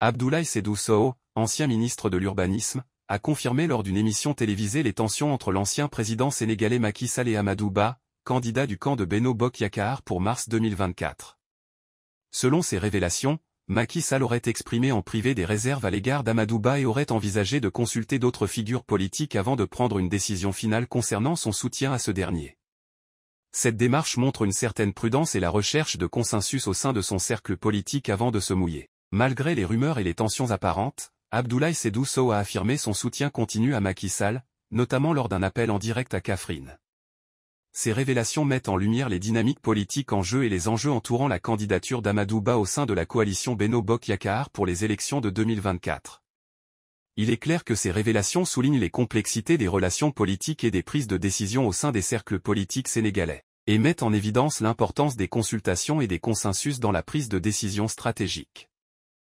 Abdoulaye Sédou Soho, ancien ministre de l'Urbanisme, a confirmé lors d'une émission télévisée les tensions entre l'ancien président sénégalais Macky Sall et Amadou Ba, candidat du camp de Beno Bok Yakar pour mars 2024. Selon ces révélations, Macky Sall aurait exprimé en privé des réserves à l'égard d'Amadou Ba et aurait envisagé de consulter d'autres figures politiques avant de prendre une décision finale concernant son soutien à ce dernier. Cette démarche montre une certaine prudence et la recherche de consensus au sein de son cercle politique avant de se mouiller. Malgré les rumeurs et les tensions apparentes, Abdoulaye Sédou a affirmé son soutien continu à Macky Sall, notamment lors d'un appel en direct à Kafrine. Ces révélations mettent en lumière les dynamiques politiques en jeu et les enjeux entourant la candidature Ba au sein de la coalition Beno Bok Yakar pour les élections de 2024. Il est clair que ces révélations soulignent les complexités des relations politiques et des prises de décision au sein des cercles politiques sénégalais, et mettent en évidence l'importance des consultations et des consensus dans la prise de décision stratégique.